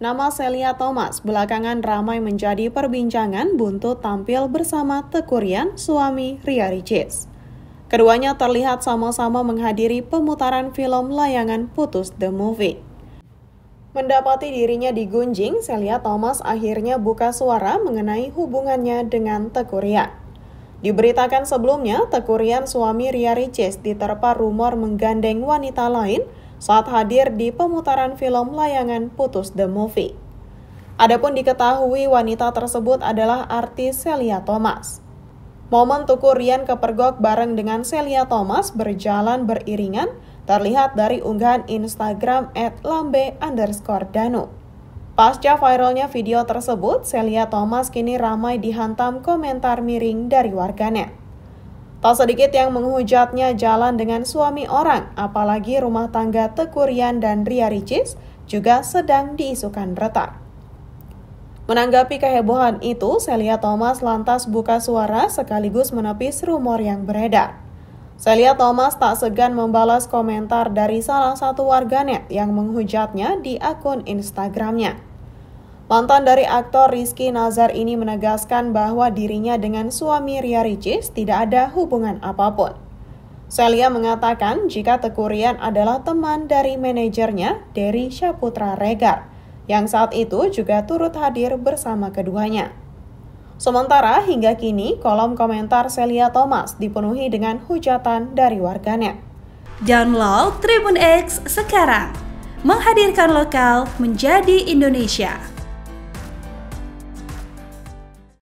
Nama Celia Thomas belakangan ramai menjadi perbincangan buntut tampil bersama Tekurian suami Ria Ricis. Keduanya terlihat sama-sama menghadiri pemutaran film layangan Putus The Movie. Mendapati dirinya digunjing, Celia Thomas akhirnya buka suara mengenai hubungannya dengan Tekurian. Diberitakan sebelumnya, Tekurian suami Ria Ricis diterpa rumor menggandeng wanita lain – saat hadir di pemutaran film layangan Putus the Movie. Adapun diketahui wanita tersebut adalah artis Celia Thomas. Momen tukur Rian kepergok bareng dengan Celia Thomas berjalan beriringan terlihat dari unggahan Instagram at lambe underscore danu. Pasca viralnya video tersebut, Celia Thomas kini ramai dihantam komentar miring dari warganet. Tak sedikit yang menghujatnya jalan dengan suami orang, apalagi rumah tangga Tekurian dan Ria Ricis juga sedang diisukan retak. Menanggapi kehebohan itu, Celia Thomas lantas buka suara sekaligus menepis rumor yang beredar. Celia Thomas tak segan membalas komentar dari salah satu warganet yang menghujatnya di akun Instagramnya. Mantan dari aktor Rizky Nazar ini menegaskan bahwa dirinya dengan suami Ria Ricis tidak ada hubungan apapun. Celia mengatakan jika Tekurian adalah teman dari manajernya, Derry Syaputra Regar, yang saat itu juga turut hadir bersama keduanya. Sementara hingga kini, kolom komentar Celia Thomas dipenuhi dengan hujatan dari warganet. Download Tribun X sekarang, menghadirkan lokal menjadi Indonesia.